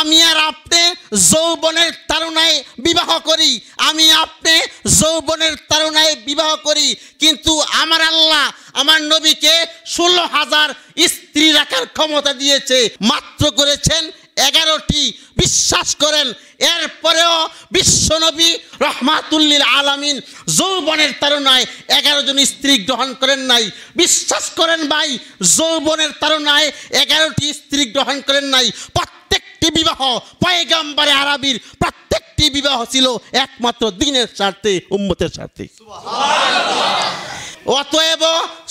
আমি আর আপনি যৌবনের তারুণায় বিবাহ করি আমি আপনি যৌবনের তারুণায় বিবাহ করি কিন্তু আমার আল্লাহ আমার নবীকে ষোলো হাজার স্ত্রী রাখার ক্ষমতা দিয়েছে মাত্র করেছেন এগারোটি বিশ্বাস করেন এরপরেও বিশ্বনবী রহমাতুল্লিল আলামিন যৌবনের তারণায় এগারো জন স্ত্রী গ্রহণ করেন নাই বিশ্বাস করেন ভাই যৌবনের তারণায় এগারোটি স্ত্রী গ্রহণ করেন নাই প্রত্যেকটি বিবাহ পয়গম্বরে আরবির প্রত্যেকটি বিবাহ ছিল একমাত্র দিনের স্বার্থে উম্মতের স্বার্থে অতএব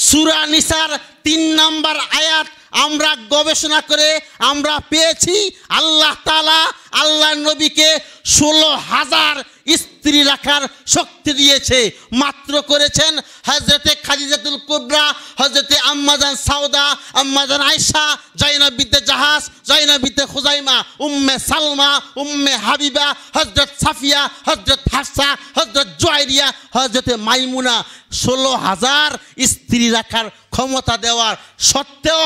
সুরা নিসার তিন নম্বর আয়াত আমরা গবেষণা করে আমরা পেয়েছি আল্লাহ তালা আল্লাহ নবীকে ষোলো হাজার স্ত্রী রাখার শক্তি দিয়েছে মাত্র করেছেন হজরতে খাদিজাতুল কুবরা হজরতে আম্মাজান সাউদা আম্মাজান আয়সা বিদ্যে জাহাজ বিদ্যে খুজাইমা উম্মে সালমা উম্মে হাবিবা হজরত সাফিয়া হজরত হাসা হজরত জোয়াইরিয়া হজরতে মাইমুনা ষোলো হাজার স্ত্রী রাখার ক্ষমতা দেওয়ার সত্ত্বেও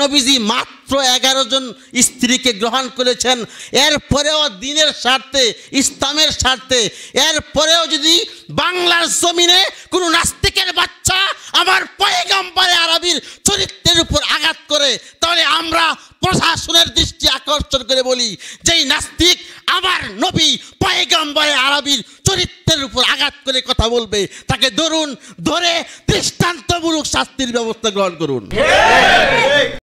নবীজি মাত্র এগারো জন স্ত্রীকে গ্রহণ করেছেন এরপরেও দিনের স্বার্থে ইসলামের স্বার্থে এরপরেও যদি বাংলার জমিনে কোনো নাস্তিকের বাচ্চা আমার পয়গাম্বারে আরবির চরিত্রের উপর আঘাত করে তাহলে আমরা প্রশাসনের দৃষ্টি আকর্ষণ করে বলি যেই নাস্তিক আমার নবী পয়গম্বরে আরবির চরিত্রের উপর আঘাত করে কথা বলবে তাকে ধরুন ধরে দৃষ্টান্তমূলক শাস্তির ব্যবস্থা গ্রহণ করুন